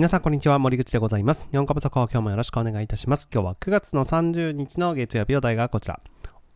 皆さんこんにちは、森口でございます。日本株速報今日もよろしくお願いいたします。今日は9月の30日の月曜日の題がこちら。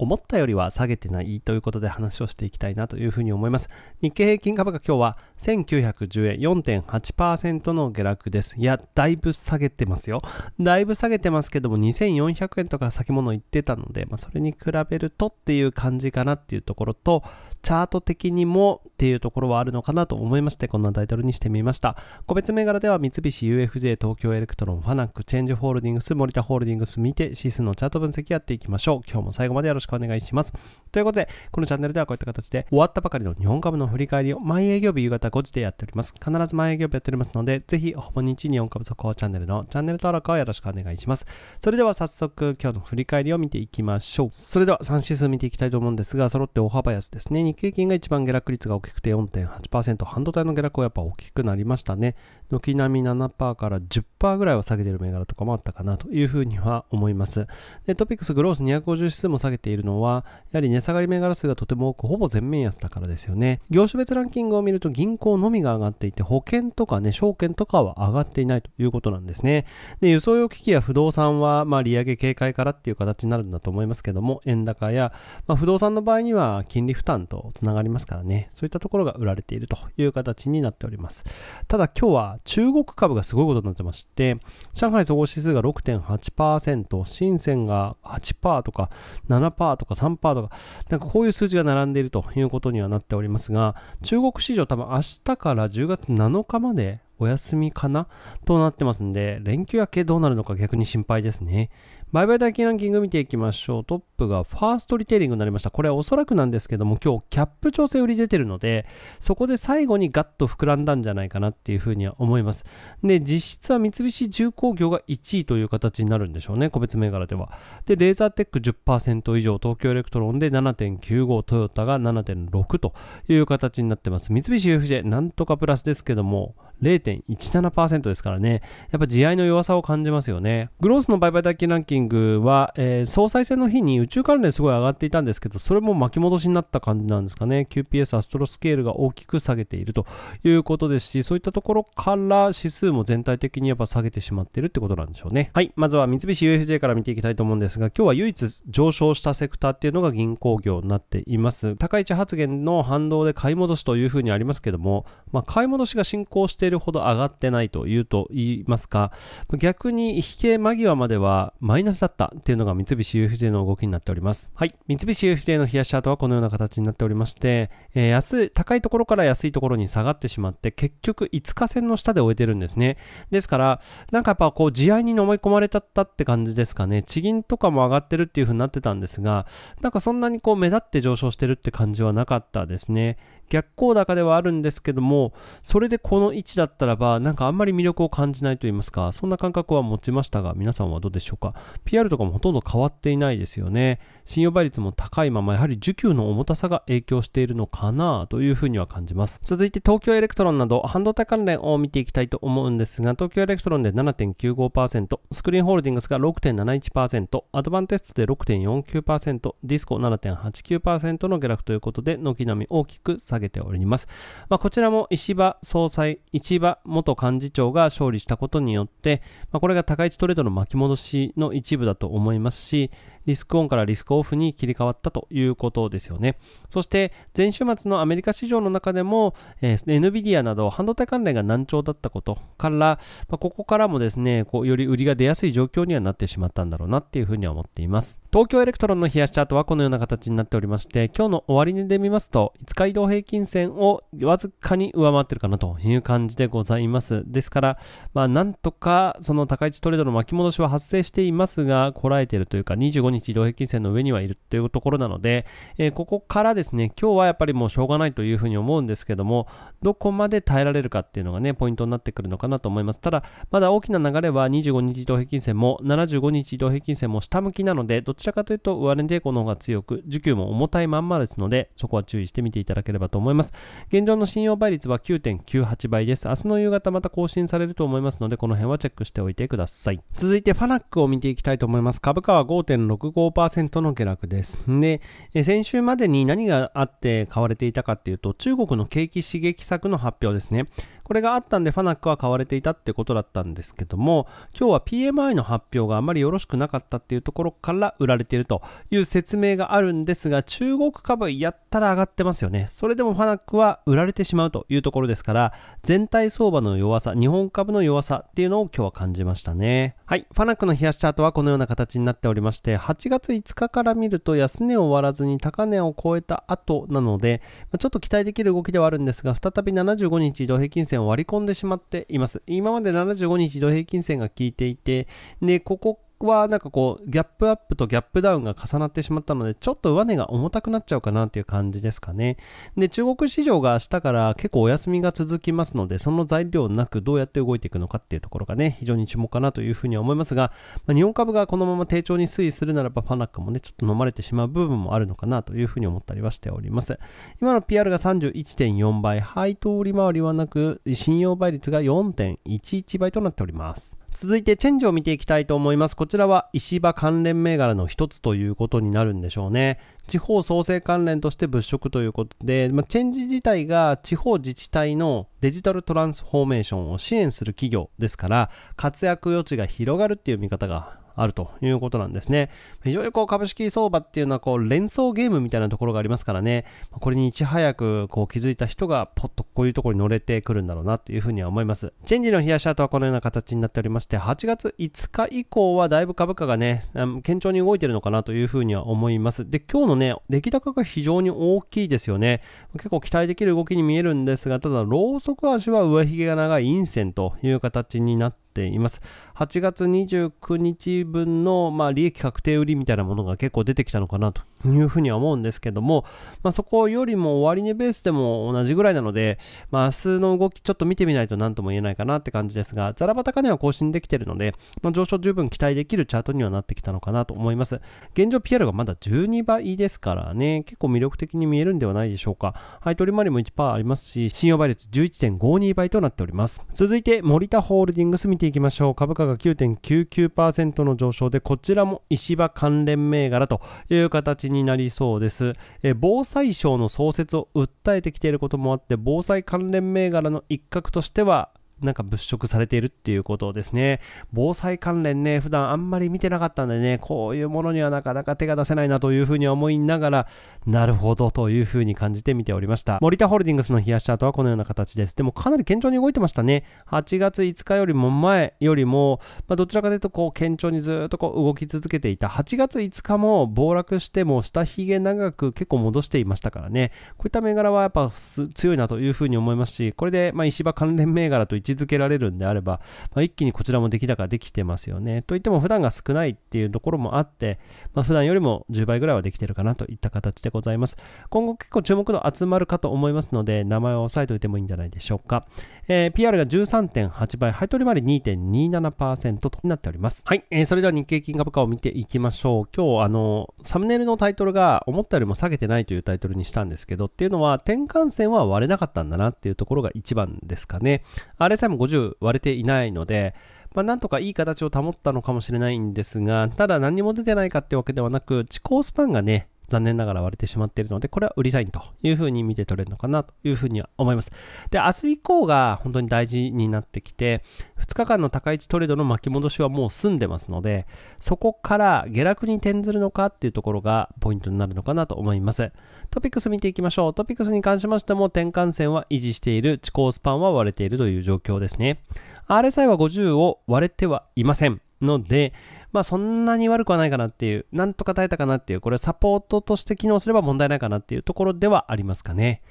思ったよりは下げてないということで話をしていきたいなというふうに思います。日経平均株価今日は1910円4.8%の下落です。いや、だいぶ下げてますよ。だいぶ下げてますけども2400円とか先物行ってたので、まあ、それに比べるとっていう感じかなっていうところと、チャート的にもっていうところはあるのかなと思いまして、こんなタイトルにしてみました。個別銘柄では三菱 UFJ 東京エレクトロン、ファナック、チェンジホールディングス、森田ホールディングス見て、シスのチャート分析やっていきましょう。今日も最後までよろしくくお願いします。ということで、このチャンネルではこういった形で終わったばかりの日本株の振り返りを毎営業日夕方5時でやっております。必ず毎営業日やっておりますので、ぜひほぼ日日本株速報チャンネルのチャンネル登録をよろしくお願いします。それでは早速今日の振り返りを見ていきましょう。それでは3指数見ていきたいと思うんですが、揃って大幅安ですね。日経金が一番下落率が大きくて4.8%、半導体の下落はやっぱ大きくなりましたね。軒並み7%から10%ぐらいは下げている銘柄とかもあったかなというふうには思います。で、トピックスグロース250指数も下げているのは、やはり値下がり銘柄数がとても多く、ほぼ全面安だからですよね。業種別ランキングを見ると銀行のみが上がっていて、保険とかね、証券とかは上がっていないということなんですね。で、輸送用機器や不動産は、まあ、利上げ警戒からっていう形になるんだと思いますけども、円高や、まあ、不動産の場合には金利負担とつながりますからね、そういったところが売られているという形になっております。ただ今日は中国株がすごいことになってまして、上海総合指数が6.8%、深センが8%とか7%ーとか3%とか、なんかこういう数字が並んでいるということにはなっておりますが、中国市場多分明日から10月7日までお休みかなとなってますんで、連休明けどうなるのか逆に心配ですね。売買代金ランキング見ていきましょう。トップがファーストリテイリングになりました。これおそらくなんですけども、今日キャップ調整売り出てるので、そこで最後にガッと膨らんだんじゃないかなっていうふうには思います。で、実質は三菱重工業が1位という形になるんでしょうね、個別銘柄では。で、レーザーテック10%以上、東京エレクトロンで7.95、トヨタが7.6という形になってます。三菱 UFJ なんとかプラスですけども、0.17%ですからね、やっぱ地合いの弱さを感じますよね。グロースの売買代金ランキングは、えー、総裁選の日に宇宙関連すごい上がっていたんですけど、それも巻き戻しになった感じなんですかね。QPS アストロスケールが大きく下げているということですし、そういったところから指数も全体的にやっぱ下げてしまっているってことなんでしょうね。はい、まずは三菱 UFJ から見ていきたいと思うんですが、今日は唯一上昇したセクターっていうのが銀行業になっています。高市発言の反動で買い戻しというふうにありますけども、まあ、買い戻しが進行してしているほど上がってないというと言いますか、逆に引け間際まではマイナスだったっていうのが三菱 UFJ の動きになっております。はい。三菱 UFJ の冷やしチャートはこのような形になっておりまして、えー、安い、高いところから安いところに下がってしまって、結局5日線の下で終えてるんですね。ですから、なんかやっぱこう、地合いに飲み込まれちゃったって感じですかね。地銀とかも上がってるっていう風になってたんですが、なんかそんなにこう目立って上昇してるって感じはなかったですね。逆光高ではあるんですけども、それでこの位置だったらば、なんかあんまり魅力を感じないと言いますか、そんな感覚は持ちましたが、皆さんはどうでしょうか。PR とかもほとんど変わっていないですよね。信用倍率も高いまま、やはり需給の重たさが影響しているのかなというふうには感じます。続いて東京エレクトロンなど、半導体関連を見ていきたいと思うんですが、東京エレクトロンで7.95%、スクリーンホールディングスが6.71%、アドバンテストで6.49%、ディスコ7.89%の下落ということで、軒並み大きく下下げております。まあ、こちらも石破総裁、石破元幹事長が勝利したことによって、まあ、これが高市トレードの巻き戻しの一部だと思いますし、リスクオンからリスクオフに切り替わったということですよね。そして、前週末のアメリカ市場の中でも、えー、NVIDIA など半導体関連が難聴だったことから、まあ、ここからもですね、こうより売りが出やすい状況にはなってしまったんだろうなっていうふうには思っています。東京エレクトロンの冷やしチャートはこのような形になっておりまして、今日の終値で見ますと、5日移動平均線をわずかに上回ってるかなという感じでございます。ですから、まあ、なんとかその高市トレードの巻き戻しは発生していますが、こらえているというか、25日移動平均線の上にはいるっていうところなので、えー、ここからですね、今日はやっぱりもうしょうがないというふうに思うんですけども、どこまで耐えられるかっていうのがね、ポイントになってくるのかなと思います。ただ、まだ大きな流れは25日移動平均線も75日移動平均線も下向きなので、どちらかというと上値抵抗の方が強く、需給も重たいまんまですので、そこは注意してみていただければと思います。現状の信用倍率は9.98倍です。明日の夕方また更新されると思いますので、この辺はチェックしておいてください。続いて、ファナックを見ていきたいと思います。株価は5.6 1.65%の下落です。で、先週までに何があって買われていたかっていうと、中国の景気刺激策の発表ですね。これがあったんでファナックは買われていたってことだったんですけども、今日は PMI の発表があまりよろしくなかったっていうところから売られているという説明があるんですが、中国株やったら上がってますよね。それでもファナックは売られてしまうというところですから、全体相場の弱さ、日本株の弱さっていうのを今日は感じましたね。はい。ファナックの冷やしチャートはこのような形になっておりまして、8月5日から見ると安値を割らずに高値を超えた後なので、ちょっと期待できる動きではあるんですが、再び75日移動平均線線を割り込んでしまっています。今まで75日移動平均線が効いていて、で、ここはなんかこうギャップアップとギャップダウンが重なってしまったのでちょっと上値が重たくなっちゃうかなという感じですかねで中国市場が明日から結構お休みが続きますのでその材料なくどうやって動いていくのかっていうところがね非常に注目かなというふうに思いますが、まあ、日本株がこのまま低調に推移するならばパナックもねちょっと飲まれてしまう部分もあるのかなというふうに思ったりはしております今の PR が31.4倍配当利回りはなく信用倍率が4.11倍となっております続いてチェンジを見ていきたいと思います。こちらは石場関連銘柄の一つということになるんでしょうね。地方創生関連として物色ということで、まあ、チェンジ自体が地方自治体のデジタルトランスフォーメーションを支援する企業ですから、活躍余地が広がるっていう見方があるということなんですね。非常にこう株式相場っていうのはこう連想ゲームみたいなところがありますからね、これにいち早くこう気づいた人がポッとこういうところに乗れてくるんだろうなというふうには思います。チェンジの冷やし跡はこのような形になっておりまして、8月5日以降はだいぶ株価がね、堅調に動いてるのかなというふうには思います。で、今日のね、出来高が非常に大きいですよね。結構期待できる動きに見えるんですが、ただ、ローソク足は上髭が長い陰線という形になってっています。8月29日分の、まあ、利益確定売りみたいなものが結構出てきたのかなというふうには思うんですけども、まあ、そこよりも終値ベースでも同じぐらいなので、まあ、明日の動きちょっと見てみないと何とも言えないかなって感じですが、ザラバ高値は更新できているので、まあ、上昇十分期待できるチャートにはなってきたのかなと思います。現状 PR がまだ12倍ですからね、結構魅力的に見えるんではないでしょうか。配取り回りも1%ありますし、信用倍率11.52倍となっております。続いて、森田ホールディングス見ていきましょう。株価が9.99%の上昇で、こちらも石場関連銘柄という形にになりそうです、え防災省の創設を訴えてきていることもあって防災関連銘柄の一角としてはなんか物色されているっていうことですね。防災関連ね、普段あんまり見てなかったんでね、こういうものにはなかなか手が出せないなというふうに思いながら、なるほどというふうに感じて見ておりました。森田ホールディングスの冷やしチャートはこのような形です。でもかなり堅調に動いてましたね。8月5日よりも前よりも、まあ、どちらかというとこう堅調にずっとこう動き続けていた。8月5日も暴落しても下髭長く結構戻していましたからね。こういった銘柄はやっぱ強いなというふうに思いますし、これでまあ石破関連銘柄といって置づけられるんであれば、まあ、一気にこちらも出来高できてますよね。といっても普段が少ないっていうところもあって、まあ、普段よりも10倍ぐらいはできてるかなといった形でございます。今後結構注目度集まるかと思いますので、名前を押さえておいてもいいんじゃないでしょうか。えー、PR が13.8倍、配当利回り2.27%となっております。はい、えー、それでは日経金株価を見ていきましょう。今日、あの、サムネイルのタイトルが思ったよりも下げてないというタイトルにしたんですけど、っていうのは転換線は割れなかったんだなっていうところが一番ですかね。あれれさえも50割れていないので、まあ、なんとかいい形を保ったのかもしれないんですが、ただ何も出てないかってわけではなく、地高スパンがね、残念ながら割れてしまっているので、これは売りサインというふうに見て取れるのかなというふうには思います。で、明日以降が本当に大事になってきて、2日間の高市トレードの巻き戻しはもう済んでますので、そこから下落に転ずるのかっていうところがポイントになるのかなと思います。トピックス見ていきましょう。トピックスに関しましても転換線は維持している、地高スパンは割れているという状況ですね。RSI は50を割れてはいません。ので、まあそんなに悪くはないかなっていう、なんとか耐えたかなっていう、これサポートとして機能すれば問題ないかなっていうところではありますかね。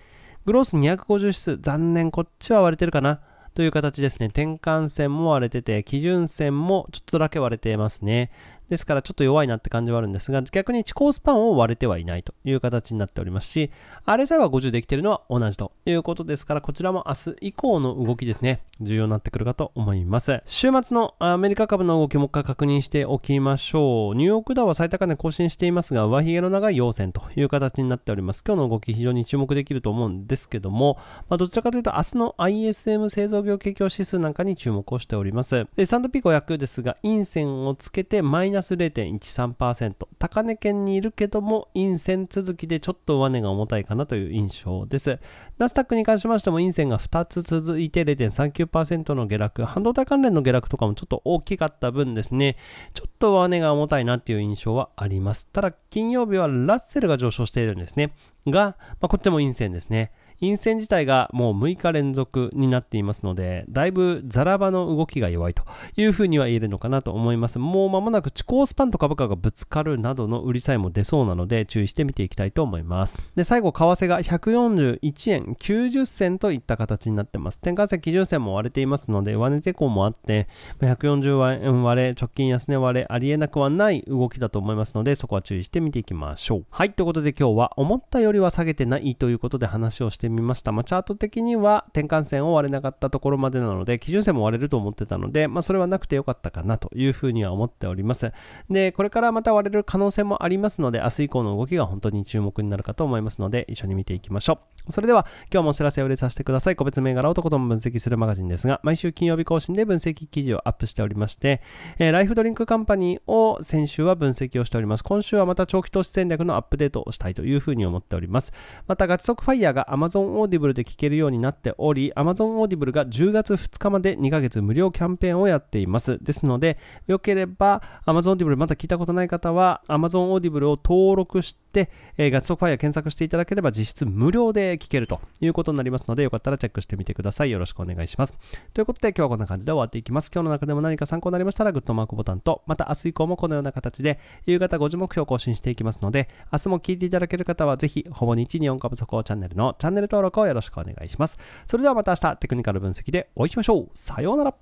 グロース250指数、残念、こっちは割れてるかなという形ですね。転換線も割れてて、基準線もちょっとだけ割れてますね。ですからちょっと弱いなって感じはあるんですが、逆に地高スパンを割れてはいないという形になっておりますし、RSI は50できているのは同じということですから、こちらも明日以降の動きですね、重要になってくるかと思います。週末のアメリカ株の動きもう一回確認しておきましょう。ニューヨークダウは最高値更新していますが、上髭の長い陽線という形になっております。今日の動き非常に注目できると思うんですけども、まあ、どちらかというと明日の ISM 製造業景況指数なんかに注目をしております。ドピ p 5 0 0ですが、陰線をつけてマイナナス0.13%高値圏にいるけども陰線続きでちょっと上値が重たいかなという印象ですナスダックに関しましても陰線が2つ続いて0.39%の下落半導体関連の下落とかもちょっと大きかった分ですねちょっと上値が重たいなっていう印象はありますただ金曜日はラッセルが上昇しているんですねが、まあ、こっちも陰線ですね陰線自体がもう6日連続になっていますので、だいぶザラ場の動きが弱いというふうには言えるのかなと思います。もう間もなく地高スパンと株価がぶつかるなどの売りさえも出そうなので、注意して見ていきたいと思います。で、最後、為替が141円90銭といった形になってます。転換線基準線も割れていますので、上値抵抗もあって、140円割れ、直近安値割れ、ありえなくはない動きだと思いますので、そこは注意して見ていきましょう。はい、ということで今日は思ったよりは下げてないということで話をしてみみました。まあ、チャート的には転換線を割れなかったところまでなので、基準線も割れると思ってたので、まあ、それはなくてよかったかなというふうには思っております。で、これからまた割れる可能性もありますので、明日以降の動きが本当に注目になるかと思いますので、一緒に見ていきましょう。それでは、今日もお知らせを入れさせてください。個別銘柄をとことん分析するマガジンですが、毎週金曜日更新で分析記事をアップしておりまして、えー、ライフドリンクカンパニーを先週は分析をしております。今週はまた長期投資戦略のアップデートをしたいというふうに思っております。また、ガチソクファイヤーが Amazon Amazon Audible で聞けるようになっており、Amazon Audible が10月2日まで2ヶ月無料キャンペーンをやっています。ですので、よければ Amazon Audible まだ聞いたことない方は、Amazon Audible を登録して、えー、ガチソファイア検索していただければ実質無料で聞けるということになりますので、よかったらチェックしてみてください。よろしくお願いします。ということで、今日はこんな感じで終わっていきます。今日の中でも何か参考になりましたら、グッドマークボタンと、また明日以降もこのような形で、夕方5時目標更新していきますので、明日も聞いていただける方は、ぜひ、ほぼ日日本株速報チャンネルのチャンネルャンネル登録をよろしくお願いします。それではまた明日テクニカル分析でお会いしましょう。さようなら。